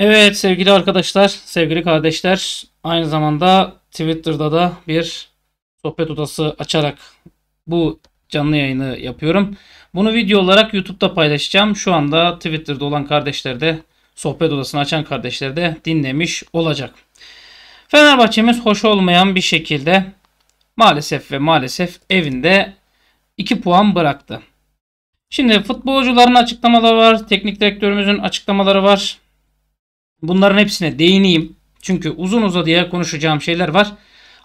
Evet sevgili arkadaşlar, sevgili kardeşler aynı zamanda Twitter'da da bir sohbet odası açarak bu canlı yayını yapıyorum. Bunu video olarak YouTube'da paylaşacağım. Şu anda Twitter'da olan kardeşler de sohbet odasını açan kardeşler de dinlemiş olacak. Fenerbahçe'miz hoş olmayan bir şekilde maalesef ve maalesef evinde 2 puan bıraktı. Şimdi futbolcuların açıklamaları var, teknik direktörümüzün açıklamaları var. Bunların hepsine değineyim. Çünkü uzun uzadıya konuşacağım şeyler var.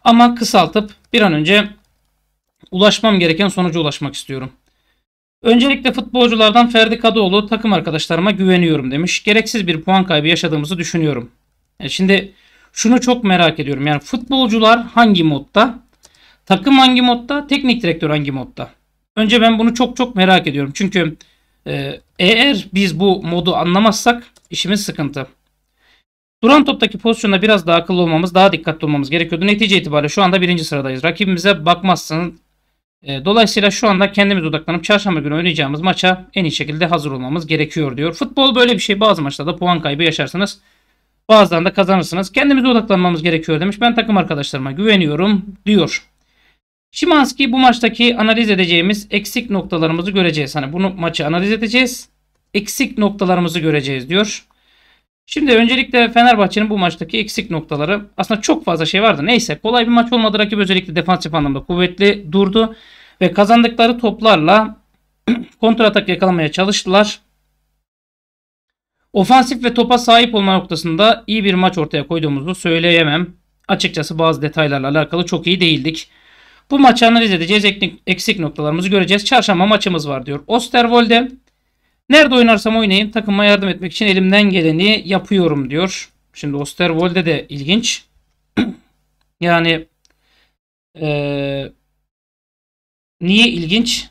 Ama kısaltıp bir an önce ulaşmam gereken sonuca ulaşmak istiyorum. Öncelikle futbolculardan Ferdi Kadıoğlu takım arkadaşlarıma güveniyorum demiş. Gereksiz bir puan kaybı yaşadığımızı düşünüyorum. Yani e şimdi şunu çok merak ediyorum. Yani futbolcular hangi modda? Takım hangi modda? Teknik direktör hangi modda? Önce ben bunu çok çok merak ediyorum. Çünkü e, eğer biz bu modu anlamazsak işimiz sıkıntı. Duran toptaki pozisyonda biraz daha akıllı olmamız, daha dikkatli olmamız gerekiyordu. Netice itibariyle şu anda birinci sıradayız. Rakibimize bakmazsın. E, dolayısıyla şu anda kendimiz odaklanıp çarşamba günü oynayacağımız maça en iyi şekilde hazır olmamız gerekiyor diyor. Futbol böyle bir şey. Bazı maçlarda puan kaybı yaşarsınız. Bazılarında da kazanırsınız. Kendimize odaklanmamız gerekiyor demiş. Ben takım arkadaşlarıma güveniyorum diyor. Şimanski bu maçtaki analiz edeceğimiz eksik noktalarımızı göreceğiz. Hani bunu maçı analiz edeceğiz. Eksik noktalarımızı göreceğiz diyor. Şimdi öncelikle Fenerbahçe'nin bu maçtaki eksik noktaları aslında çok fazla şey vardı. Neyse kolay bir maç olmadı. Rakip özellikle defansif anlamda kuvvetli durdu ve kazandıkları toplarla kontra atak yakalamaya çalıştılar. Ofansif ve topa sahip olma noktasında iyi bir maç ortaya koyduğumuzu söyleyemem. Açıkçası bazı detaylarla alakalı çok iyi değildik. Bu maçı analiz edeceğiz. Eksik noktalarımızı göreceğiz. Çarşamba maçımız var diyor. Osterwolde Nerede oynarsam oynayayım takıma yardım etmek için elimden geleni yapıyorum diyor. Şimdi Osterwold'e de ilginç. yani ee, niye ilginç?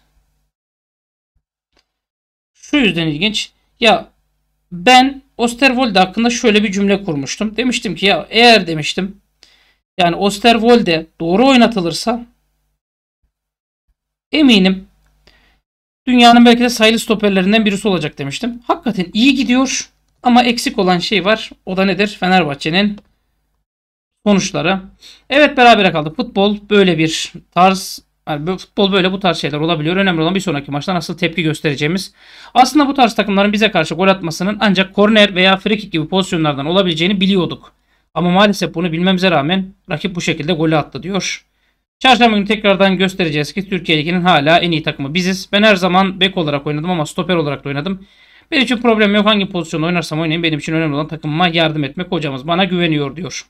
Şu yüzden ilginç. Ya ben Osterwolde hakkında şöyle bir cümle kurmuştum. Demiştim ki ya eğer demiştim yani Osterwolde doğru oynatılırsa eminim Dünyanın belki de sayılı stoperlerinden birisi olacak demiştim. Hakikaten iyi gidiyor ama eksik olan şey var. O da nedir? Fenerbahçe'nin sonuçları. Evet berabere kaldı. Futbol böyle bir tarz yani futbol böyle bu tarz şeyler olabiliyor. Önemli olan bir sonraki maçta nasıl tepki göstereceğimiz. Aslında bu tarz takımların bize karşı gol atmasının ancak korner veya frikik gibi pozisyonlardan olabileceğini biliyorduk. Ama maalesef bunu bilmemize rağmen rakip bu şekilde golü attı diyor. Çarşamba günü tekrardan göstereceğiz ki Türkiye Ligi'nin hala en iyi takımı biziz. Ben her zaman bek olarak oynadım ama stoper olarak da oynadım. Benim için problem yok. Hangi pozisyonda oynarsam oynayayım. Benim için önemli olan takımıma yardım etmek. Hocamız bana güveniyor diyor.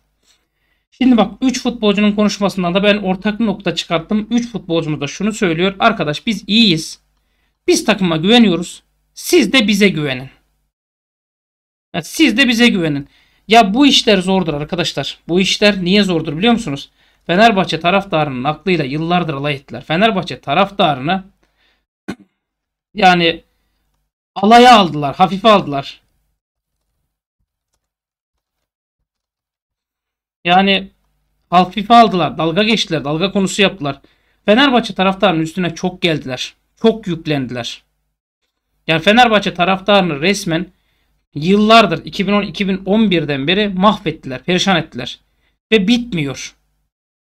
Şimdi bak 3 futbolcunun konuşmasından da ben ortak nokta çıkarttım. 3 futbolcumuz da şunu söylüyor. Arkadaş biz iyiyiz. Biz takıma güveniyoruz. Siz de bize güvenin. Yani siz de bize güvenin. Ya bu işler zordur arkadaşlar. Bu işler niye zordur biliyor musunuz? Fenerbahçe taraftarının aklıyla yıllardır alay ettiler. Fenerbahçe taraftarını yani alaya aldılar, hafife aldılar. Yani hafife aldılar, dalga geçtiler, dalga konusu yaptılar. Fenerbahçe taraftarının üstüne çok geldiler. Çok yüklendiler. Yani Fenerbahçe taraftarını resmen yıllardır 2010-2011'den beri mahvettiler, perişan ettiler. Ve bitmiyor.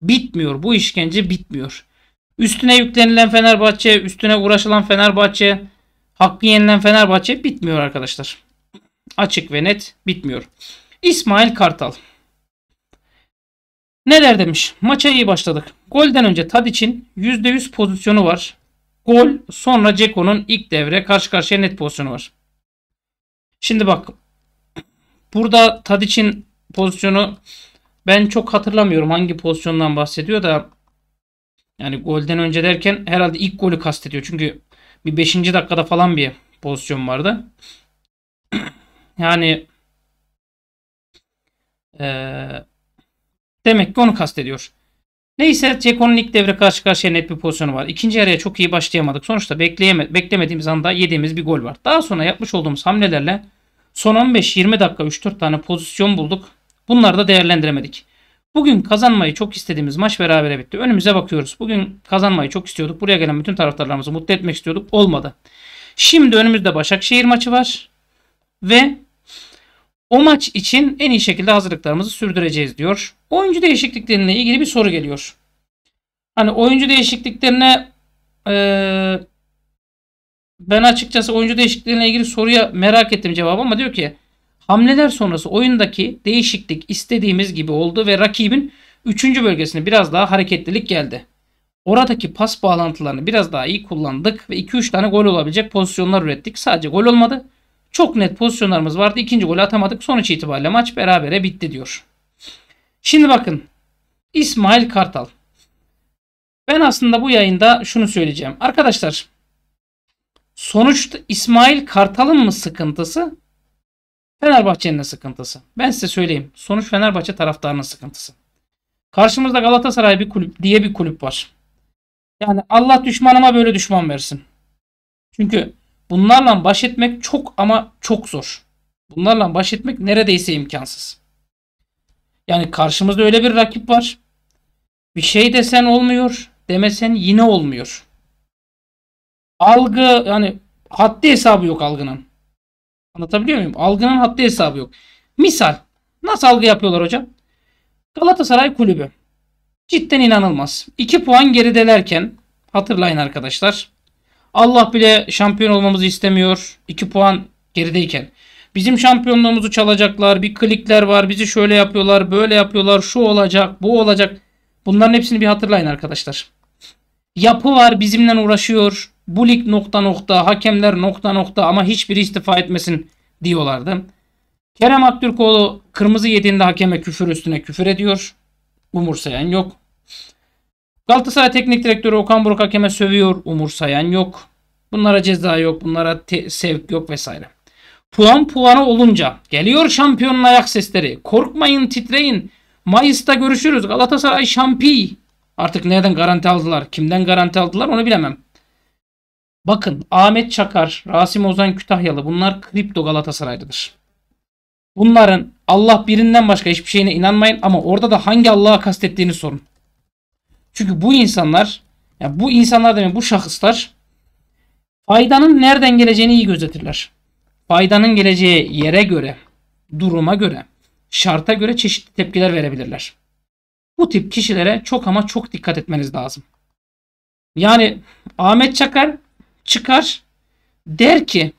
Bitmiyor. Bu işkence bitmiyor. Üstüne yüklenilen Fenerbahçe, üstüne uğraşılan Fenerbahçe, hakkı yenilen Fenerbahçe bitmiyor arkadaşlar. Açık ve net bitmiyor. İsmail Kartal. Neler demiş? Maça iyi başladık. Golden önce Tadiç'in %100 pozisyonu var. Gol sonra Ceko'nun ilk devre karşı karşıya net pozisyonu var. Şimdi bak. Burada Tadiç'in pozisyonu ben çok hatırlamıyorum hangi pozisyondan bahsediyor da yani golden önce derken herhalde ilk golü kastediyor. Çünkü bir 5. dakikada falan bir pozisyon vardı. yani ee, demek ki onu kastediyor. Neyse Ceko'nun ilk devre karşı karşıya net bir pozisyonu var. İkinci araya çok iyi başlayamadık. Sonuçta bekleyeme beklemediğimiz anda yediğimiz bir gol var. Daha sonra yapmış olduğumuz hamlelerle son 15-20 dakika 3-4 tane pozisyon bulduk. Bunları da değerlendiremedik. Bugün kazanmayı çok istediğimiz maç beraber bitti. Önümüze bakıyoruz. Bugün kazanmayı çok istiyorduk. Buraya gelen bütün taraftarlarımızı mutlu etmek istiyorduk. Olmadı. Şimdi önümüzde Başakşehir maçı var. Ve o maç için en iyi şekilde hazırlıklarımızı sürdüreceğiz diyor. Oyuncu değişikliklerine ilgili bir soru geliyor. Hani oyuncu değişikliklerine ee, ben açıkçası oyuncu değişikliklerine ilgili soruya merak ettim cevabı ama diyor ki Hamleler sonrası oyundaki değişiklik istediğimiz gibi oldu ve rakibin 3. bölgesine biraz daha hareketlilik geldi. Oradaki pas bağlantılarını biraz daha iyi kullandık ve 2-3 tane gol olabilecek pozisyonlar ürettik. Sadece gol olmadı. Çok net pozisyonlarımız vardı. İkinci golü atamadık. Sonuç itibariyle maç berabere bitti diyor. Şimdi bakın. İsmail Kartal. Ben aslında bu yayında şunu söyleyeceğim. Arkadaşlar sonuçta İsmail Kartal'ın mı sıkıntısı Fenerbahçe'nin de sıkıntısı. Ben size söyleyeyim. Sonuç Fenerbahçe taraftarının sıkıntısı. Karşımızda Galatasaray bir kulüp diye bir kulüp var. Yani Allah düşmanıma böyle düşman versin. Çünkü bunlarla baş etmek çok ama çok zor. Bunlarla baş etmek neredeyse imkansız. Yani karşımızda öyle bir rakip var. Bir şey desen olmuyor, demesen yine olmuyor. Algı yani haddi hesabı yok algının. Anlatabiliyor muyum? Algının haddi hesabı yok. Misal nasıl algı yapıyorlar hocam? Galatasaray kulübü cidden inanılmaz. 2 puan geridelerken hatırlayın arkadaşlar. Allah bile şampiyon olmamızı istemiyor. 2 puan gerideyken. Bizim şampiyonluğumuzu çalacaklar. Bir klikler var. Bizi şöyle yapıyorlar. Böyle yapıyorlar. Şu olacak. Bu olacak. Bunların hepsini bir hatırlayın arkadaşlar. Yapı var bizimle uğraşıyor. Bu lig nokta nokta, hakemler nokta nokta ama hiçbiri istifa etmesin diyorlardı. Kerem Aktürkoğlu kırmızı yediğinde hakeme küfür üstüne küfür ediyor. Umursayan yok. Galatasaray Teknik Direktörü Okan Buruk hakeme sövüyor. Umursayan yok. Bunlara ceza yok. Bunlara sevk yok vesaire. Puan puanı olunca geliyor şampiyonun ayak sesleri. Korkmayın titreyin. Mayıs'ta görüşürüz. Galatasaray şampi. Artık nereden garanti aldılar? Kimden garanti aldılar onu bilemem. Bakın Ahmet Çakar, Rasim Ozan Kütahyalı bunlar kripto Galatasaraylıdır. Bunların Allah birinden başka hiçbir şeyine inanmayın ama orada da hangi Allah'a kastettiğini sorun. Çünkü bu insanlar, yani bu insanlar demek bu şahıslar faydanın nereden geleceğini iyi gözetirler. Faydanın geleceği yere göre, duruma göre, şarta göre çeşitli tepkiler verebilirler. Bu tip kişilere çok ama çok dikkat etmeniz lazım. Yani Ahmet Çakar çıkar der ki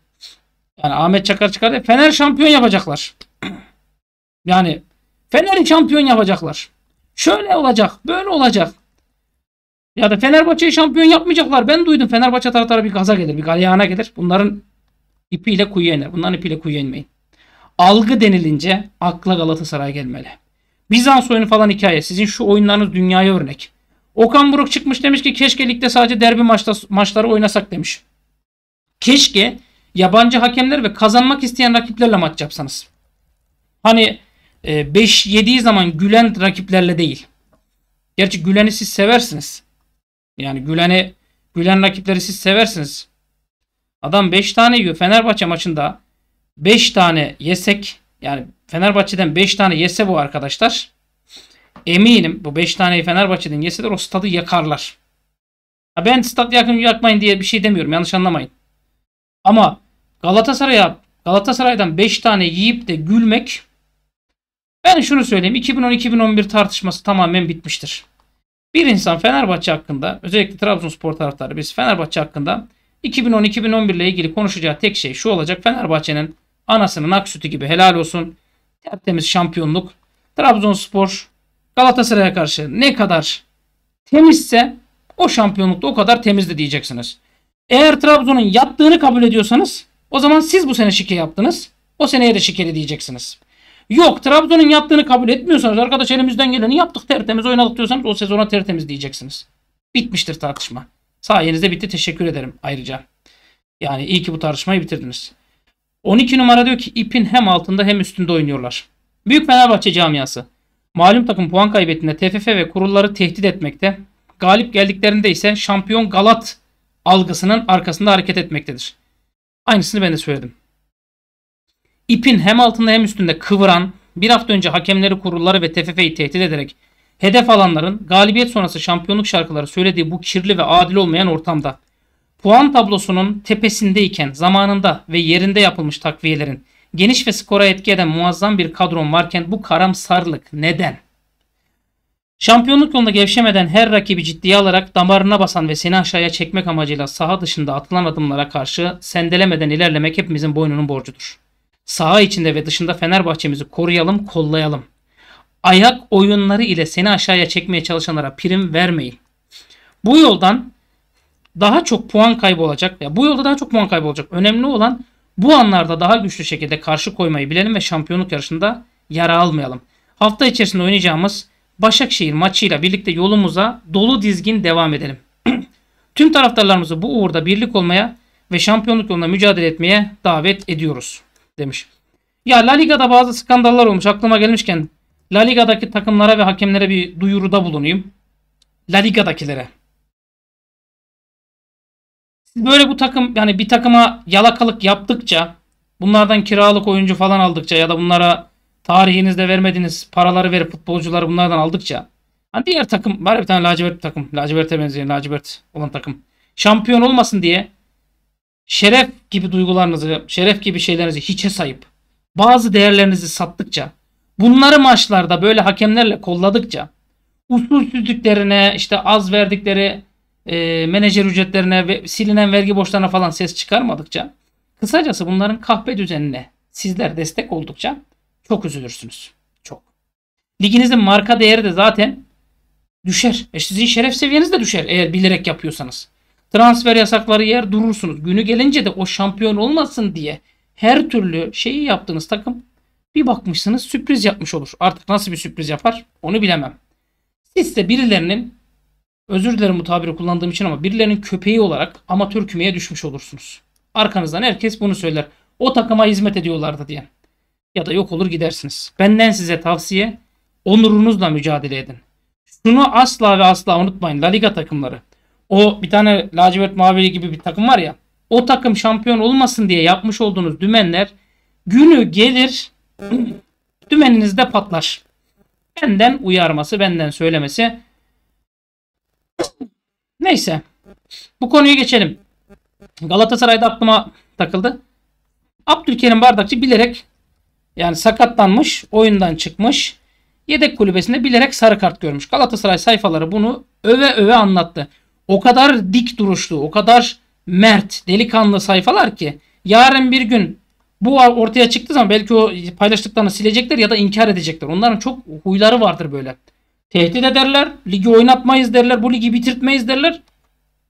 yani Ahmet Çakar çıkar der, Fener şampiyon yapacaklar. yani Fener'i şampiyon yapacaklar. Şöyle olacak, böyle olacak. Ya da Fenerbahçe'yi şampiyon yapmayacaklar. Ben duydum Fenerbahçe taraftarı bir gaza gelir, bir galyana gelir. Bunların ipiyle kuyuya iner. Bunların ipiyle kuyuya inmeyin. Algı denilince akla Galatasaray gelmeli. Bizans oyunu falan hikaye. Sizin şu oyunlarınız dünyaya örnek. Okan Buruk çıkmış demiş ki keşke ligde sadece derbi maçta, maçları oynasak demiş. Keşke yabancı hakemler ve kazanmak isteyen rakiplerle maç yapsanız. Hani 5 e, yediği zaman gülen rakiplerle değil. Gerçi Gülen'i siz seversiniz. Yani Gülen'i Gülen rakipleri siz seversiniz. Adam 5 tane yiyor Fenerbahçe maçında. 5 tane yesek yani Fenerbahçe'den 5 tane yese bu arkadaşlar eminim bu 5 tane Fenerbahçe'den yeseler o stadı yakarlar. Ha ben stat yakın yakmayın diye bir şey demiyorum yanlış anlamayın. Ama Galatasaray'a Galatasaray'dan 5 tane yiyip de gülmek ben şunu söyleyeyim 2010-2011 tartışması tamamen bitmiştir. Bir insan Fenerbahçe hakkında özellikle Trabzonspor taraftarı biz Fenerbahçe hakkında 2010-2011 ile ilgili konuşacağı tek şey şu olacak. Fenerbahçe'nin anasının ak sütü gibi helal olsun. Tertemiz şampiyonluk. Trabzonspor Galatasaray'a karşı ne kadar temizse o şampiyonlukta o kadar temizdi diyeceksiniz. Eğer Trabzon'un yaptığını kabul ediyorsanız o zaman siz bu sene şike yaptınız. O seneye de şikeli diyeceksiniz. Yok Trabzon'un yaptığını kabul etmiyorsanız arkadaş elimizden geleni yaptık tertemiz oynadık diyorsanız o sezona tertemiz diyeceksiniz. Bitmiştir tartışma. Sayenizde bitti teşekkür ederim ayrıca. Yani iyi ki bu tartışmayı bitirdiniz. 12 numara diyor ki ipin hem altında hem üstünde oynuyorlar. Büyük Fenerbahçe camiası. Malum takım puan kaybettiğinde TFF ve kurulları tehdit etmekte. Galip geldiklerinde ise şampiyon Galat algısının arkasında hareket etmektedir. Aynısını ben de söyledim. İpin hem altında hem üstünde kıvıran, bir hafta önce hakemleri kurulları ve TFF'yi tehdit ederek hedef alanların galibiyet sonrası şampiyonluk şarkıları söylediği bu kirli ve adil olmayan ortamda puan tablosunun tepesindeyken zamanında ve yerinde yapılmış takviyelerin Geniş ve skora etki eden muazzam bir kadron varken bu karamsarlık neden? Şampiyonluk yolunda gevşemeden her rakibi ciddiye alarak damarına basan ve seni aşağıya çekmek amacıyla saha dışında atılan adımlara karşı sendelemeden ilerlemek hepimizin boynunun borcudur. Saha içinde ve dışında Fenerbahçemizi koruyalım, kollayalım. Ayak oyunları ile seni aşağıya çekmeye çalışanlara prim vermeyin. Bu yoldan daha çok puan kaybı olacak. Ya bu yolda daha çok puan kaybı olacak. Önemli olan bu anlarda daha güçlü şekilde karşı koymayı bilelim ve şampiyonluk yarışında yara almayalım. Hafta içerisinde oynayacağımız Başakşehir maçıyla birlikte yolumuza dolu dizgin devam edelim. Tüm taraftarlarımızı bu uğurda birlik olmaya ve şampiyonluk yolunda mücadele etmeye davet ediyoruz demiş. Ya La Liga'da bazı skandallar olmuş aklıma gelmişken La Liga'daki takımlara ve hakemlere bir duyuruda bulunayım. La Liga'dakilere. Siz böyle bu takım yani bir takıma yalakalık yaptıkça bunlardan kiralık oyuncu falan aldıkça ya da bunlara tarihinizde vermediğiniz paraları verip futbolcuları bunlardan aldıkça hani diğer takım var bir tane lacivert bir takım laciverte benzeyen lacivert olan takım şampiyon olmasın diye şeref gibi duygularınızı şeref gibi şeylerinizi hiçe sayıp bazı değerlerinizi sattıkça bunları maçlarda böyle hakemlerle kolladıkça usulsüzlüklerine işte az verdikleri e, menajer ücretlerine ve silinen vergi borçlarına falan ses çıkarmadıkça kısacası bunların kahpe düzenine sizler destek oldukça çok üzülürsünüz. Çok. Liginizin marka değeri de zaten düşer. E sizin şeref seviyeniz de düşer eğer bilerek yapıyorsanız. Transfer yasakları yer durursunuz. Günü gelince de o şampiyon olmasın diye her türlü şeyi yaptığınız takım bir bakmışsınız sürpriz yapmış olur. Artık nasıl bir sürpriz yapar onu bilemem. Siz de birilerinin Özür dilerim bu tabiri kullandığım için ama birilerinin köpeği olarak amatör kümeye düşmüş olursunuz. Arkanızdan herkes bunu söyler. O takıma hizmet ediyorlardı diye. Ya da yok olur gidersiniz. Benden size tavsiye onurunuzla mücadele edin. Şunu asla ve asla unutmayın. La Liga takımları. O bir tane lacivert mavili gibi bir takım var ya. O takım şampiyon olmasın diye yapmış olduğunuz dümenler günü gelir dümeninizde patlar. Benden uyarması, benden söylemesi Neyse. Bu konuyu geçelim. Galatasaray'da aklıma takıldı. Abdülkerim Bardakçı bilerek yani sakatlanmış, oyundan çıkmış. Yedek kulübesinde bilerek sarı kart görmüş. Galatasaray sayfaları bunu öve öve anlattı. O kadar dik duruşlu, o kadar mert, delikanlı sayfalar ki yarın bir gün bu ortaya çıktı zaman belki o paylaştıklarını silecekler ya da inkar edecekler. Onların çok huyları vardır böyle. Tehdit ederler. Ligi oynatmayız derler. Bu ligi bitirtmeyiz derler.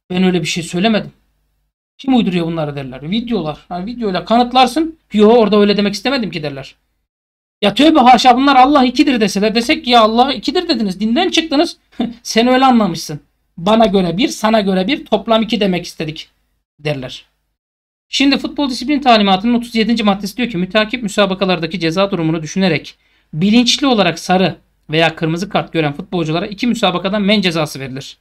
Ben öyle bir şey söylemedim. Kim uyduruyor bunları derler. Videolar. Yani videoyla kanıtlarsın. Yo orada öyle demek istemedim ki derler. Ya tövbe haşa bunlar Allah ikidir deseler desek ki ya Allah ikidir dediniz. Dinden çıktınız. Sen öyle anlamışsın. Bana göre bir, sana göre bir, toplam iki demek istedik derler. Şimdi futbol disiplin talimatının 37. maddesi diyor ki mütakip müsabakalardaki ceza durumunu düşünerek bilinçli olarak sarı veya kırmızı kart gören futbolculara iki müsabakadan men cezası verilir.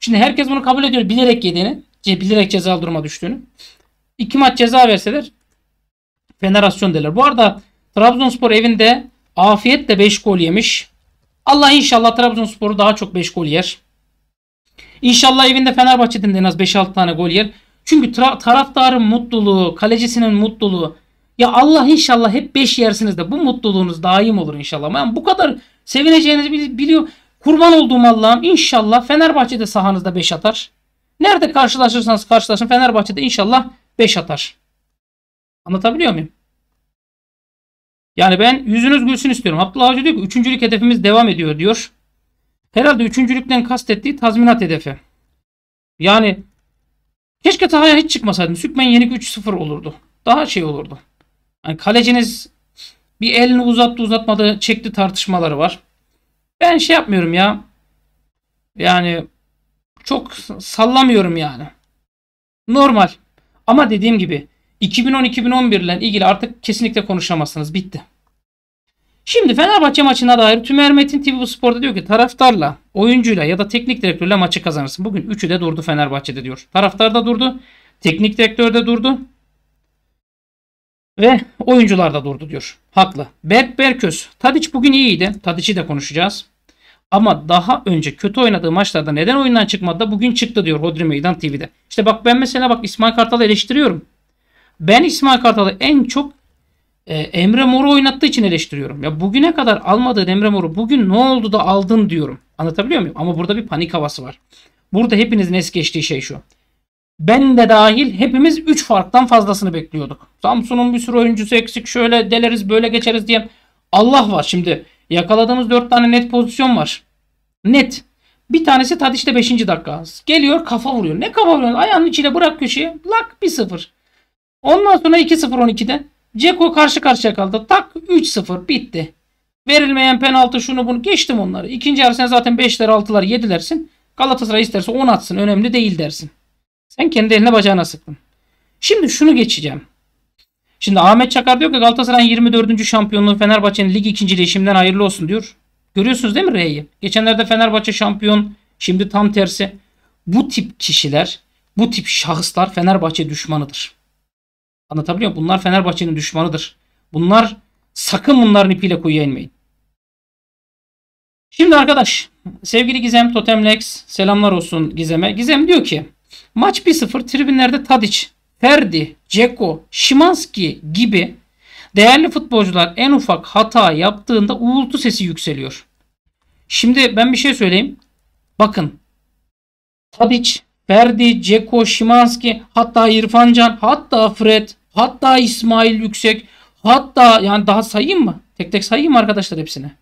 Şimdi herkes bunu kabul ediyor bilerek yediğini, bilerek cezalı duruma düştüğünü. İki maç ceza verseler federasyon derler. Bu arada Trabzonspor evinde afiyetle 5 gol yemiş. Allah inşallah Trabzonspor'u daha çok 5 gol yer. İnşallah evinde Fenerbahçe'den de en az 5-6 tane gol yer. Çünkü tra- taraftarın mutluluğu, kalecisinin mutluluğu. Ya Allah inşallah hep 5 yersiniz de bu mutluluğunuz daim olur inşallah. Yani bu kadar Sevineceğinizi biliyor. Kurban olduğum Allah'ım inşallah Fenerbahçe'de sahanızda 5 atar. Nerede karşılaşırsanız karşılaşın Fenerbahçe'de inşallah 5 atar. Anlatabiliyor muyum? Yani ben yüzünüz gülsün istiyorum. Abdullah Avcı diyor ki üçüncülük hedefimiz devam ediyor diyor. Herhalde üçüncülükten kastettiği tazminat hedefi. Yani keşke sahaya hiç çıkmasaydım. Sükmen yenik 3-0 olurdu. Daha şey olurdu. Yani kaleciniz bir elini uzattı uzatmadı çekti tartışmaları var. Ben şey yapmıyorum ya. Yani çok sallamıyorum yani. Normal. Ama dediğim gibi 2010-2011 ile ilgili artık kesinlikle konuşamazsınız. Bitti. Şimdi Fenerbahçe maçına dair Tümer Metin TV Spor'da diyor ki taraftarla, oyuncuyla ya da teknik direktörle maçı kazanırsın. Bugün üçü de durdu Fenerbahçe'de diyor. Taraftar da durdu, teknik direktör de durdu, ve oyuncularda da durdu diyor. Haklı. Berk Berköz. Tadiç bugün iyiydi. Tadiç'i de konuşacağız. Ama daha önce kötü oynadığı maçlarda neden oyundan çıkmadı da bugün çıktı diyor Hodri Meydan TV'de. İşte bak ben mesela bak İsmail Kartal'ı eleştiriyorum. Ben İsmail Kartal'ı en çok e, Emre Mor'u oynattığı için eleştiriyorum. Ya bugüne kadar almadığın Emre Mor'u bugün ne oldu da aldın diyorum. Anlatabiliyor muyum? Ama burada bir panik havası var. Burada hepinizin es geçtiği şey şu. Ben de dahil hepimiz 3 farktan fazlasını bekliyorduk. Samsun'un bir sürü oyuncusu eksik şöyle deleriz böyle geçeriz diye. Allah var şimdi. Yakaladığımız 4 tane net pozisyon var. Net. Bir tanesi Tadiş'te 5. dakika. Geliyor kafa vuruyor. Ne kafa vuruyor? Ayağının içine bırak köşeye. Lak 1-0. Ondan sonra 2-0 12'de. Ceko karşı karşıya kaldı. Tak 3-0 bitti. Verilmeyen penaltı şunu bunu geçtim onları. İkinci yarısına zaten 5'ler 6'lar 7'lersin. Galatasaray isterse 10 atsın önemli değil dersin. Sen kendi eline bacağına sıktın. Şimdi şunu geçeceğim. Şimdi Ahmet Çakar diyor ki Galatasaray'ın 24. şampiyonluğu Fenerbahçe'nin lig ikinciliği şimdiden hayırlı olsun diyor. Görüyorsunuz değil mi R'yi? Geçenlerde Fenerbahçe şampiyon şimdi tam tersi. Bu tip kişiler, bu tip şahıslar Fenerbahçe düşmanıdır. Anlatabiliyor muyum? Bunlar Fenerbahçe'nin düşmanıdır. Bunlar sakın bunların ipiyle kuyuya inmeyin. Şimdi arkadaş sevgili Gizem Totemlex selamlar olsun Gizem'e. Gizem diyor ki Maç 1-0 tribünlerde Tadic, Ferdi, Ceko, Şimanski gibi değerli futbolcular en ufak hata yaptığında uğultu sesi yükseliyor. Şimdi ben bir şey söyleyeyim. Bakın Tadic, Ferdi, Ceko, Şimanski, hatta İrfancan, hatta Fred, hatta İsmail Yüksek, hatta yani daha sayayım mı? Tek tek sayayım arkadaşlar hepsini.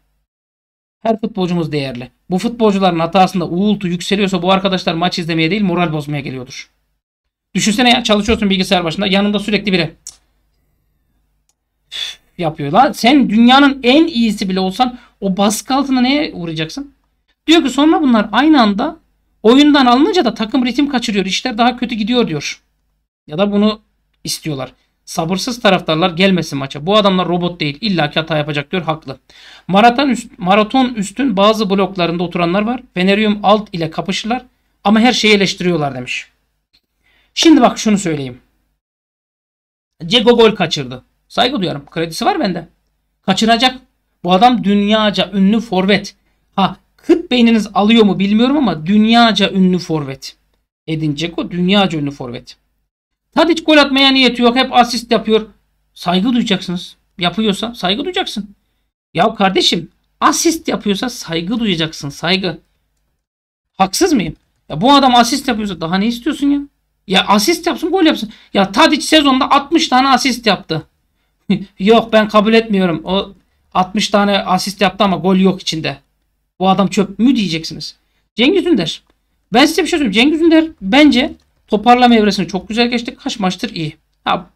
Her futbolcumuz değerli. Bu futbolcuların hatasında uğultu yükseliyorsa bu arkadaşlar maç izlemeye değil moral bozmaya geliyordur. Düşünsene ya çalışıyorsun bilgisayar başında yanında sürekli biri Üf, yapıyor. Lan sen dünyanın en iyisi bile olsan o baskı altında neye uğrayacaksın? Diyor ki sonra bunlar aynı anda oyundan alınınca da takım ritim kaçırıyor. İşler daha kötü gidiyor diyor. Ya da bunu istiyorlar. Sabırsız taraftarlar gelmesin maça. Bu adamlar robot değil. İlla ki hata yapacak diyor. Haklı. Maraton, üst, maraton üstün bazı bloklarında oturanlar var. Venerium alt ile kapışırlar. Ama her şeyi eleştiriyorlar demiş. Şimdi bak şunu söyleyeyim. Cego gol kaçırdı. Saygı duyarım. Kredisi var bende. Kaçıracak. Bu adam dünyaca ünlü forvet. Ha kıt beyniniz alıyor mu bilmiyorum ama dünyaca ünlü forvet. Edin Ceko dünyaca ünlü forvet. Tadiç gol atmaya niyeti yok. Hep asist yapıyor. Saygı duyacaksınız. Yapıyorsa saygı duyacaksın. Ya kardeşim asist yapıyorsa saygı duyacaksın. Saygı. Haksız mıyım? Ya bu adam asist yapıyorsa daha ne istiyorsun ya? Ya asist yapsın gol yapsın. Ya Tadiç sezonda 60 tane asist yaptı. yok ben kabul etmiyorum. O 60 tane asist yaptı ama gol yok içinde. Bu adam çöp mü diyeceksiniz. Cengiz Ünder. Ben size bir şey söyleyeyim. Cengiz Ünder bence toparlama evresini çok güzel geçti. Kaç maçtır iyi. Ha,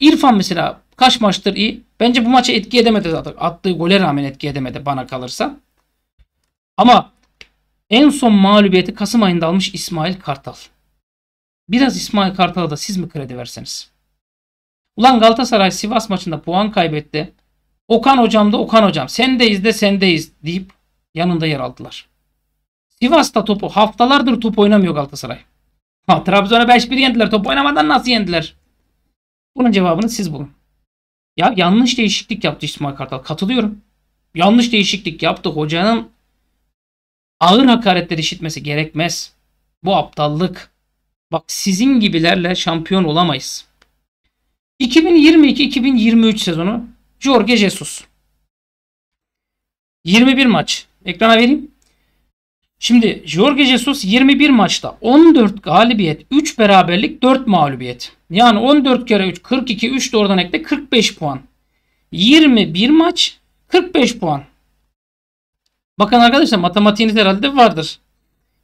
İrfan mesela kaç maçtır iyi. Bence bu maça etki edemedi zaten. Attığı gole rağmen etki edemedi bana kalırsa. Ama en son mağlubiyeti Kasım ayında almış İsmail Kartal. Biraz İsmail Kartal'a da siz mi kredi verseniz? Ulan Galatasaray Sivas maçında puan kaybetti. Okan hocam da Okan hocam sendeyiz de sendeyiz deyip yanında yer aldılar. Sivas'ta topu haftalardır top oynamıyor Galatasaray. Ha, Trabzon'a 5-1 yendiler. Top oynamadan nasıl yendiler? Bunun cevabını siz bulun. Ya yanlış değişiklik yaptı İsmail Kartal. Katılıyorum. Yanlış değişiklik yaptı. Hocanın ağır hakaretler işitmesi gerekmez. Bu aptallık. Bak sizin gibilerle şampiyon olamayız. 2022-2023 sezonu Jorge Jesus. 21 maç. Ekrana vereyim. Şimdi Jorge Jesus 21 maçta 14 galibiyet, 3 beraberlik, 4 mağlubiyet. Yani 14 kere 3 42, 3 de oradan ekle 45 puan. 21 maç 45 puan. Bakın arkadaşlar matematiğiniz herhalde vardır.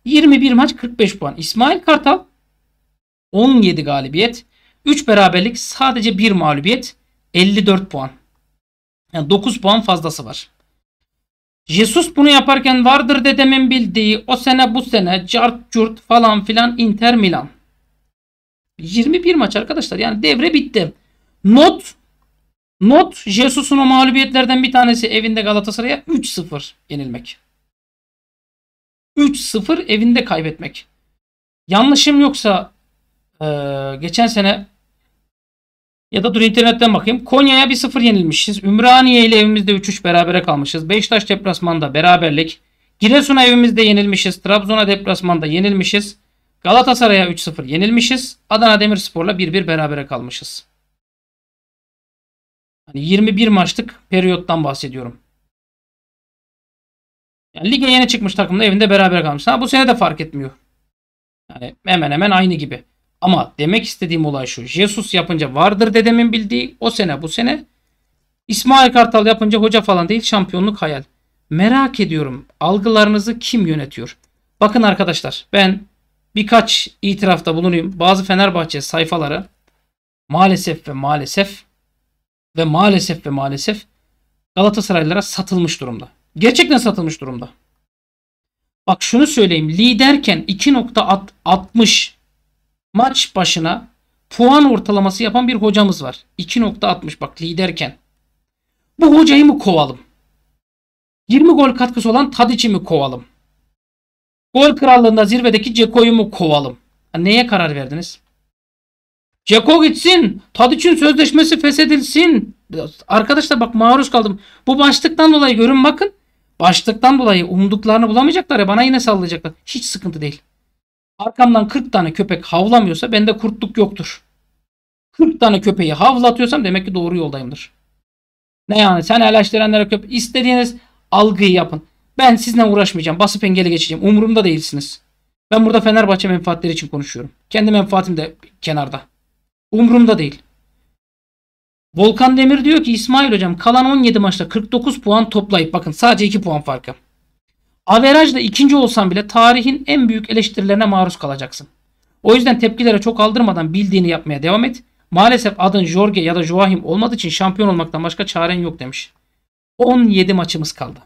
21 maç 45 puan. İsmail Kartal 17 galibiyet, 3 beraberlik, sadece 1 mağlubiyet, 54 puan. Yani 9 puan fazlası var. Jesus bunu yaparken vardır dedemin bildiği o sene bu sene cart curt falan filan Inter Milan. 21 maç arkadaşlar yani devre bitti. Not Not Jesus'un o mağlubiyetlerden bir tanesi evinde Galatasaray'a 3-0 yenilmek. 3-0 evinde kaybetmek. Yanlışım yoksa e, geçen sene ya da dur internetten bakayım. Konya'ya 1-0 yenilmişiz. Ümraniye ile evimizde 3-3 berabere kalmışız. Beşiktaş deplasmanda beraberlik. Giresun'a evimizde yenilmişiz. Trabzon'a deplasmanda yenilmişiz. Galatasaray'a 3-0 yenilmişiz. Adana Demirspor'la 1-1 berabere kalmışız. Hani 21 maçlık periyottan bahsediyorum. Yani lige yeni çıkmış takımda evinde beraber kalmış. Ha, bu sene de fark etmiyor. Yani hemen hemen aynı gibi. Ama demek istediğim olay şu. Jesus yapınca vardır dedemin bildiği o sene bu sene. İsmail Kartal yapınca hoca falan değil şampiyonluk hayal. Merak ediyorum algılarınızı kim yönetiyor? Bakın arkadaşlar ben birkaç itirafta bulunayım. Bazı Fenerbahçe sayfaları maalesef ve maalesef ve maalesef ve maalesef Galatasaraylara satılmış durumda. Gerçekten satılmış durumda. Bak şunu söyleyeyim. Liderken 2.60 maç başına puan ortalaması yapan bir hocamız var. 2.60 bak liderken. Bu hocayı mı kovalım? 20 gol katkısı olan Tadic'i mi kovalım? Gol krallığında zirvedeki Ceko'yu mu kovalım? neye karar verdiniz? Ceko gitsin. Tadic'in sözleşmesi feshedilsin. Arkadaşlar bak maruz kaldım. Bu başlıktan dolayı görün bakın. Başlıktan dolayı umduklarını bulamayacaklar ya bana yine sallayacaklar. Hiç sıkıntı değil arkamdan 40 tane köpek havlamıyorsa bende kurtluk yoktur. 40 tane köpeği havlatıyorsam demek ki doğru yoldayımdır. Ne yani sen eleştirenlere köp istediğiniz algıyı yapın. Ben sizinle uğraşmayacağım. Basıp engeli geçeceğim. Umurumda değilsiniz. Ben burada Fenerbahçe menfaatleri için konuşuyorum. Kendi menfaatim de kenarda. Umurumda değil. Volkan Demir diyor ki İsmail hocam kalan 17 maçta 49 puan toplayıp bakın sadece 2 puan farkı. Averajla ikinci olsan bile tarihin en büyük eleştirilerine maruz kalacaksın. O yüzden tepkilere çok aldırmadan bildiğini yapmaya devam et. Maalesef adın Jorge ya da Joachim olmadığı için şampiyon olmaktan başka çaren yok demiş. 17 maçımız kaldı.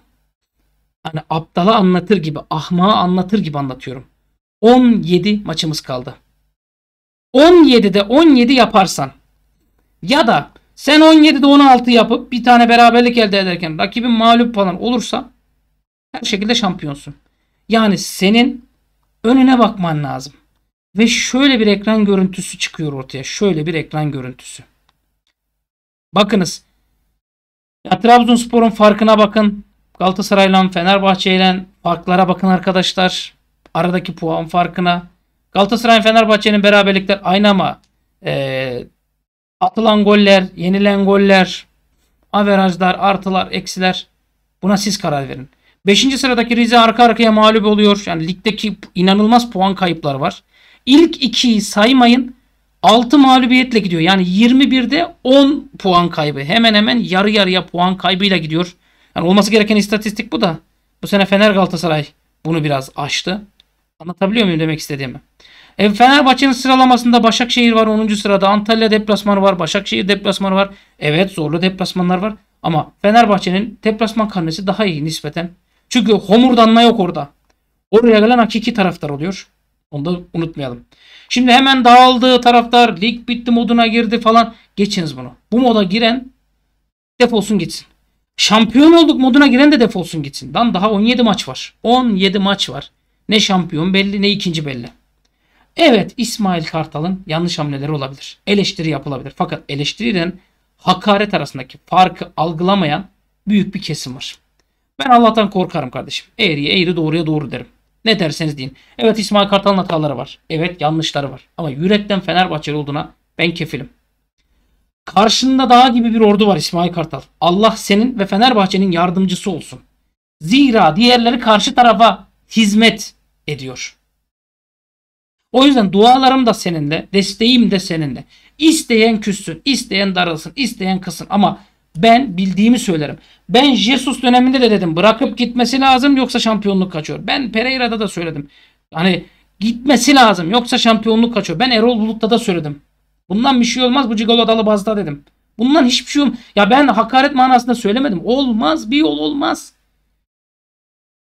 Hani aptala anlatır gibi, ahmağa anlatır gibi anlatıyorum. 17 maçımız kaldı. 17'de 17 yaparsan ya da sen 17'de 16 yapıp bir tane beraberlik elde ederken rakibin mağlup falan olursa her şekilde şampiyonsun. Yani senin önüne bakman lazım. Ve şöyle bir ekran görüntüsü çıkıyor ortaya. Şöyle bir ekran görüntüsü. Bakınız. Ya Trabzonspor'un farkına bakın. Galatasaray'la Fenerbahçe'yle farklara bakın arkadaşlar. Aradaki puan farkına. Galatasaray Fenerbahçe'nin beraberlikler aynı ama e, atılan goller, yenilen goller, averajlar, artılar, eksiler buna siz karar verin. 5. sıradaki Rize arka arkaya mağlup oluyor. Yani ligdeki inanılmaz puan kayıpları var. İlk 2'yi saymayın. 6 mağlubiyetle gidiyor. Yani 21'de 10 puan kaybı. Hemen hemen yarı yarıya puan kaybıyla gidiyor. Yani olması gereken istatistik bu da. Bu sene Fener Galatasaray bunu biraz aştı. Anlatabiliyor muyum demek istediğimi? E, Fenerbahçe'nin sıralamasında Başakşehir var 10. sırada. Antalya deplasmanı var. Başakşehir deplasmanı var. Evet zorlu deplasmanlar var. Ama Fenerbahçe'nin deplasman karnesi daha iyi nispeten. Çünkü homurdanma yok orada. Oraya gelen hakiki taraftar oluyor. Onu da unutmayalım. Şimdi hemen dağıldı taraftar. Lig bitti moduna girdi falan. Geçiniz bunu. Bu moda giren defolsun gitsin. Şampiyon olduk moduna giren de defolsun gitsin. Lan daha 17 maç var. 17 maç var. Ne şampiyon belli ne ikinci belli. Evet İsmail Kartal'ın yanlış hamleleri olabilir. Eleştiri yapılabilir. Fakat eleştiriyle hakaret arasındaki farkı algılamayan büyük bir kesim var. Ben Allah'tan korkarım kardeşim. Eğriye eğri doğruya doğru derim. Ne derseniz deyin. Evet İsmail Kartal'ın hataları var. Evet yanlışları var. Ama yürekten Fenerbahçeli olduğuna ben kefilim. Karşında dağ gibi bir ordu var İsmail Kartal. Allah senin ve Fenerbahçe'nin yardımcısı olsun. Zira diğerleri karşı tarafa hizmet ediyor. O yüzden dualarım da seninle, desteğim de seninle. İsteyen küssün, isteyen darılsın, isteyen kısın ama ben bildiğimi söylerim. Ben Jesus döneminde de dedim bırakıp gitmesi lazım yoksa şampiyonluk kaçıyor. Ben Pereira'da da söyledim. Hani gitmesi lazım yoksa şampiyonluk kaçıyor. Ben Erol Bulut'ta da söyledim. Bundan bir şey olmaz bu Cigolo dalı bazda dedim. Bundan hiçbir şey olmaz. Ya ben hakaret manasında söylemedim. Olmaz bir yol olmaz.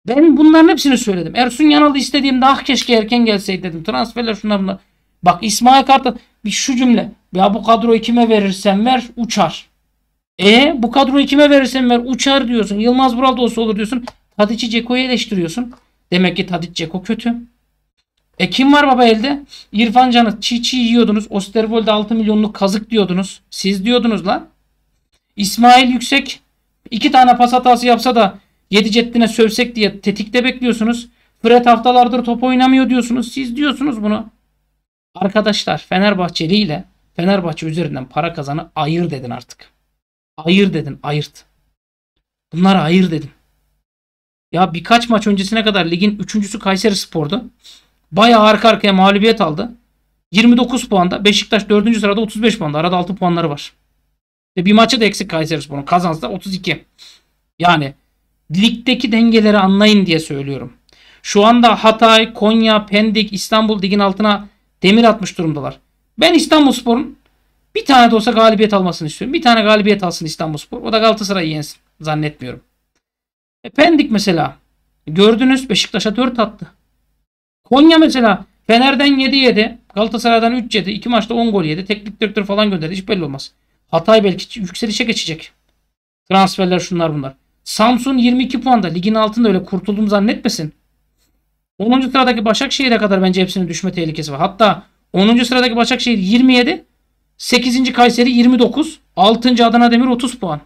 Ben bunların hepsini söyledim. Ersun Yanal'ı istediğimde ah keşke erken gelseydi dedim. Transferler şunlar bunlar. Bak İsmail Kartal bir şu cümle. Ya bu kadroyu kime verirsen ver uçar. E bu kadroyu kime verirsen ver uçar diyorsun. Yılmaz Vural da olsa olur diyorsun. Tadiç'i Ceko'yu eleştiriyorsun. Demek ki Tadiç Ceko kötü. E kim var baba elde? İrfan Can'ı çiğ çiğ yiyordunuz. Osterwold'da 6 milyonluk kazık diyordunuz. Siz diyordunuz lan. İsmail Yüksek iki tane pas hatası yapsa da 7 ceddine sövsek diye tetikte bekliyorsunuz. Fred haftalardır top oynamıyor diyorsunuz. Siz diyorsunuz bunu. Arkadaşlar Fenerbahçeli ile Fenerbahçe üzerinden para kazanı ayır dedin artık. Ayır dedin. Ayırt. Bunlara ayır dedim. Ya birkaç maç öncesine kadar ligin üçüncüsü Kayseri Spor'du. Bayağı arka arkaya mağlubiyet aldı. 29 puanda. Beşiktaş 4. sırada 35 puanda. Arada 6 puanları var. Ve bir maçı da eksik Kayseri Spor'un. Kazansa 32. Yani ligdeki dengeleri anlayın diye söylüyorum. Şu anda Hatay, Konya, Pendik, İstanbul ligin altına demir atmış durumdalar. Ben İstanbul Spor'un bir tane de olsa galibiyet almasını istiyorum. Bir tane galibiyet alsın İstanbulspor. O da Galatasaray'ı yensin. Zannetmiyorum. E, Pendik mesela. Gördünüz Beşiktaş'a 4 attı. Konya mesela Fener'den 7 yedi. Galatasaray'dan 3 yedi. 2 maçta 10 gol yedi. Teknik direktör falan gönderdi. Hiç belli olmaz. Hatay belki yükselişe geçecek. Transferler şunlar bunlar. Samsun 22 puanda. Ligin altında öyle kurtulduğumu zannetmesin. 10. sıradaki Başakşehir'e kadar bence hepsinin düşme tehlikesi var. Hatta 10. sıradaki Başakşehir 27. 8. Kayseri 29. 6. Adana Demir 30 puan.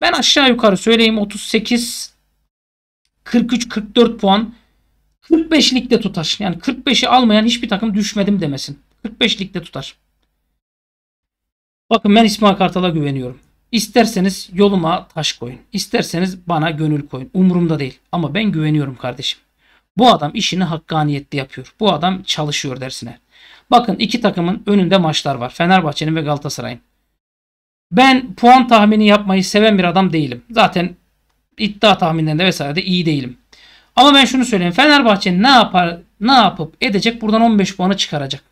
Ben aşağı yukarı söyleyeyim 38 43 44 puan 45 ligde tutar. Yani 45'i almayan hiçbir takım düşmedim demesin. 45 ligde tutar. Bakın ben İsmail Kartal'a güveniyorum. İsterseniz yoluma taş koyun. İsterseniz bana gönül koyun. Umurumda değil. Ama ben güveniyorum kardeşim. Bu adam işini hakkaniyetli yapıyor. Bu adam çalışıyor dersine. Bakın iki takımın önünde maçlar var. Fenerbahçe'nin ve Galatasaray'ın. Ben puan tahmini yapmayı seven bir adam değilim. Zaten iddia tahminlerinde vesaire de iyi değilim. Ama ben şunu söyleyeyim. Fenerbahçe ne yapar, ne yapıp edecek buradan 15 puanı çıkaracak.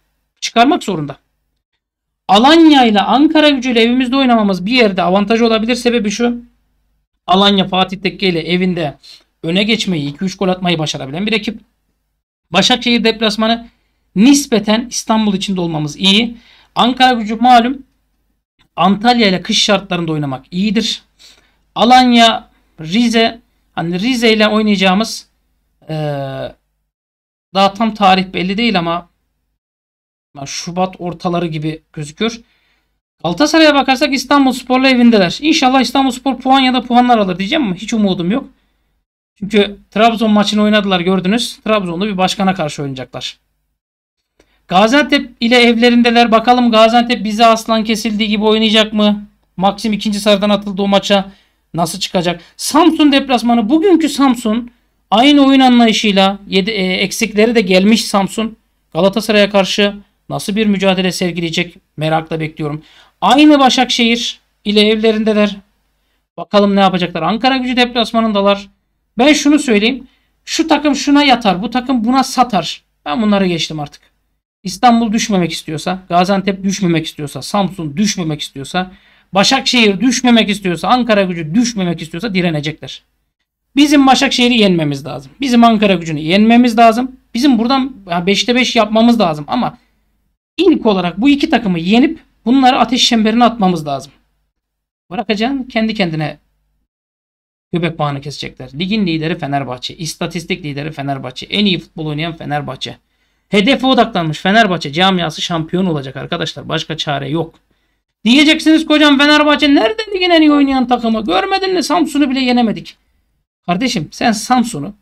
Çıkarmak zorunda. Alanya ile Ankara gücüyle evimizde oynamamız bir yerde avantaj olabilir. Sebebi şu. Alanya Fatih Tekke ile evinde öne geçmeyi 2-3 gol atmayı başarabilen bir ekip. Başakşehir deplasmanı Nispeten İstanbul içinde olmamız iyi. Ankara gücü malum Antalya ile kış şartlarında oynamak iyidir. Alanya, Rize hani Rize ile oynayacağımız ee, daha tam tarih belli değil ama Şubat ortaları gibi gözüküyor. Galatasaray'a bakarsak İstanbul Spor'la evindeler. İnşallah İstanbul Spor puan ya da puanlar alır diyeceğim ama hiç umudum yok. Çünkü Trabzon maçını oynadılar gördünüz. Trabzon'da bir başkana karşı oynayacaklar. Gaziantep ile evlerindeler. Bakalım Gaziantep bize aslan kesildiği gibi oynayacak mı? Maxim ikinci sarıdan atıldı o maça. Nasıl çıkacak? Samsun deplasmanı. Bugünkü Samsun aynı oyun anlayışıyla yedi, e, eksikleri de gelmiş Samsun. Galatasaray'a karşı nasıl bir mücadele sergileyecek merakla bekliyorum. Aynı Başakşehir ile evlerindeler. Bakalım ne yapacaklar. Ankara gücü deplasmanındalar. Ben şunu söyleyeyim. Şu takım şuna yatar. Bu takım buna satar. Ben bunları geçtim artık. İstanbul düşmemek istiyorsa, Gaziantep düşmemek istiyorsa, Samsun düşmemek istiyorsa, Başakşehir düşmemek istiyorsa, Ankara gücü düşmemek istiyorsa direnecekler. Bizim Başakşehir'i yenmemiz lazım. Bizim Ankara gücünü yenmemiz lazım. Bizim buradan 5'te 5 yapmamız lazım ama ilk olarak bu iki takımı yenip bunları ateş çemberine atmamız lazım. Bırakacağım kendi kendine göbek bağını kesecekler. Ligin lideri Fenerbahçe, istatistik lideri Fenerbahçe, en iyi futbol oynayan Fenerbahçe. Hedefe odaklanmış Fenerbahçe camiası şampiyon olacak arkadaşlar. Başka çare yok. Diyeceksiniz kocam Fenerbahçe nerede ligin en iyi oynayan takımı? Görmedin mi Samsun'u bile yenemedik. Kardeşim sen Samsun'u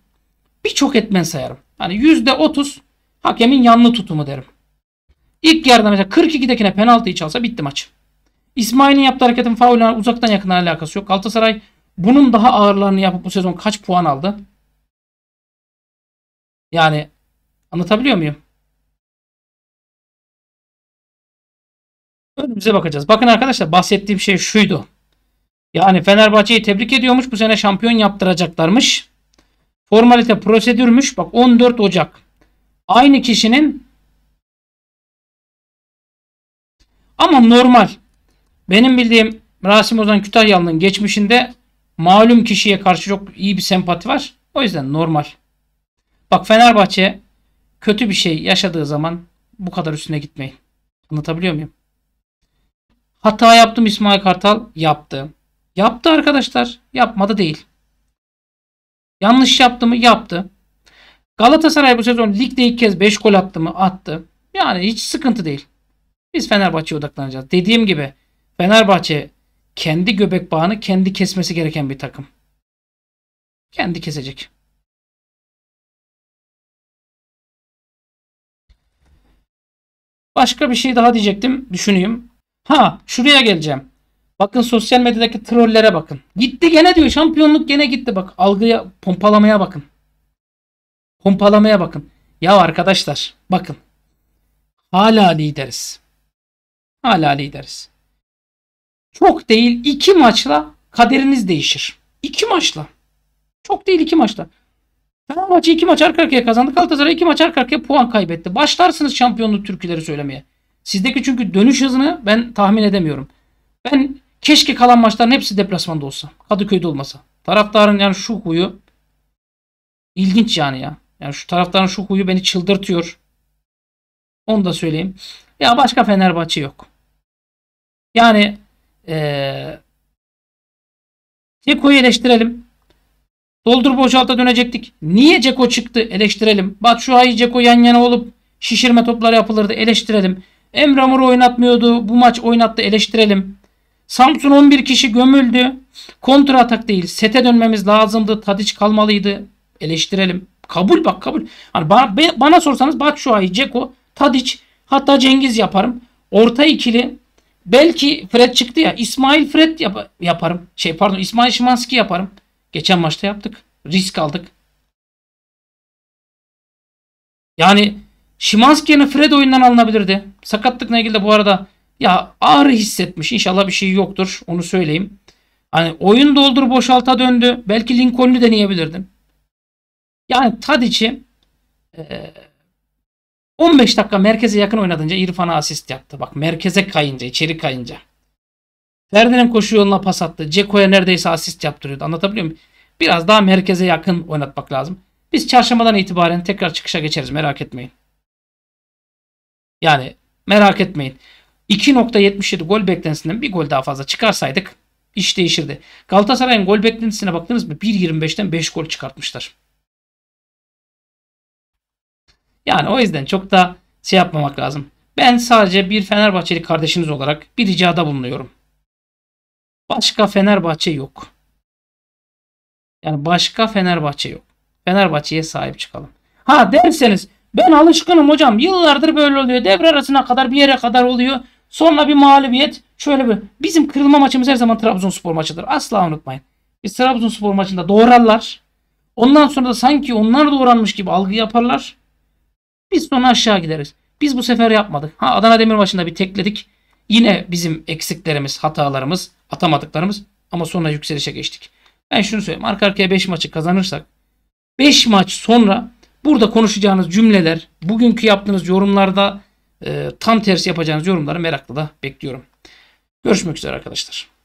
birçok etmen sayarım. Hani %30 hakemin yanlı tutumu derim. İlk yerde mesela 42'dekine penaltıyı çalsa bitti maç. İsmail'in yaptığı hareketin faulüne uzaktan yakından alakası yok. Galatasaray bunun daha ağırlarını yapıp bu sezon kaç puan aldı? Yani Anlatabiliyor muyum? Önümüze bakacağız. Bakın arkadaşlar bahsettiğim şey şuydu. Yani Fenerbahçe'yi tebrik ediyormuş. Bu sene şampiyon yaptıracaklarmış. Formalite prosedürmüş. Bak 14 Ocak. Aynı kişinin ama normal. Benim bildiğim Rasim Ozan Kütahyalı'nın geçmişinde malum kişiye karşı çok iyi bir sempati var. O yüzden normal. Bak Fenerbahçe kötü bir şey yaşadığı zaman bu kadar üstüne gitmeyin. Anlatabiliyor muyum? Hata yaptım İsmail Kartal yaptı. Yaptı arkadaşlar. Yapmadı değil. Yanlış yaptı mı? Yaptı. Galatasaray bu sezon ligde ilk kez 5 gol attı mı? Attı. Yani hiç sıkıntı değil. Biz Fenerbahçe'ye odaklanacağız. Dediğim gibi Fenerbahçe kendi göbek bağını kendi kesmesi gereken bir takım. Kendi kesecek. Başka bir şey daha diyecektim. Düşüneyim. Ha şuraya geleceğim. Bakın sosyal medyadaki trollere bakın. Gitti gene diyor. Şampiyonluk gene gitti. Bak algıya pompalamaya bakın. Pompalamaya bakın. Ya arkadaşlar bakın. Hala lideriz. Hala lideriz. Çok değil iki maçla kaderiniz değişir. İki maçla. Çok değil iki maçla. Fenerbahçe iki maç arka arkaya kazandı. Galatasaray iki maç arka arkaya puan kaybetti. Başlarsınız şampiyonluk türküleri söylemeye. Sizdeki çünkü dönüş hızını ben tahmin edemiyorum. Ben keşke kalan maçların hepsi deplasmanda olsa. Kadıköy'de olmasa. Taraftarın yani şu huyu ilginç yani ya. Yani şu taraftarın şu huyu beni çıldırtıyor. Onu da söyleyeyim. Ya başka Fenerbahçe yok. Yani ee, Teko'yu eleştirelim. Doldur boşalta dönecektik. Niye Ceko çıktı eleştirelim. şu ay Ceko yan yana olup şişirme topları yapılırdı eleştirelim. Emre Mor oynatmıyordu. Bu maç oynattı eleştirelim. Samsun 11 kişi gömüldü. Kontra atak değil. Sete dönmemiz lazımdı. Tadiç kalmalıydı. Eleştirelim. Kabul bak kabul. Hani bana, be, bana sorsanız ay Ceko, Tadiç hatta Cengiz yaparım. Orta ikili belki Fred çıktı ya. İsmail Fred yap, yaparım. Şey pardon İsmail Şimanski yaparım. Geçen maçta yaptık. Risk aldık. Yani Şimanski'nin Fred oyundan alınabilirdi. Sakatlıkla ilgili de bu arada ya ağrı hissetmiş. İnşallah bir şey yoktur. Onu söyleyeyim. Hani oyun doldur boşalta döndü. Belki Lincoln'u deneyebilirdim. Yani Tadic'i e, 15 dakika merkeze yakın oynadınca İrfan'a asist yaptı. Bak merkeze kayınca, içeri kayınca. Ferdinand koşu yoluna pas attı. Ceko'ya neredeyse asist yaptırıyordu. Anlatabiliyor muyum? Biraz daha merkeze yakın oynatmak lazım. Biz çarşamadan itibaren tekrar çıkışa geçeriz. Merak etmeyin. Yani merak etmeyin. 2.77 gol beklentisinden bir gol daha fazla çıkarsaydık iş değişirdi. Galatasaray'ın gol beklentisine baktınız mı? 1.25'ten 5 gol çıkartmışlar. Yani o yüzden çok da şey yapmamak lazım. Ben sadece bir Fenerbahçeli kardeşiniz olarak bir ricada bulunuyorum. Başka Fenerbahçe yok. Yani başka Fenerbahçe yok. Fenerbahçe'ye sahip çıkalım. Ha derseniz ben alışkınım hocam. Yıllardır böyle oluyor. Devre arasına kadar bir yere kadar oluyor. Sonra bir mağlubiyet. Şöyle bir. Bizim kırılma maçımız her zaman Trabzonspor maçıdır. Asla unutmayın. Biz Trabzonspor maçında doğrarlar. Ondan sonra da sanki onlar doğranmış gibi algı yaparlar. Biz sonra aşağı gideriz. Biz bu sefer yapmadık. Ha Adana Demir maçında bir tekledik. Yine bizim eksiklerimiz, hatalarımız atamadıklarımız ama sonra yükselişe geçtik. Ben şunu söyleyeyim. Arka arkaya 5 maçı kazanırsak 5 maç sonra burada konuşacağınız cümleler, bugünkü yaptığınız yorumlarda e, tam tersi yapacağınız yorumları merakla da bekliyorum. Görüşmek üzere arkadaşlar.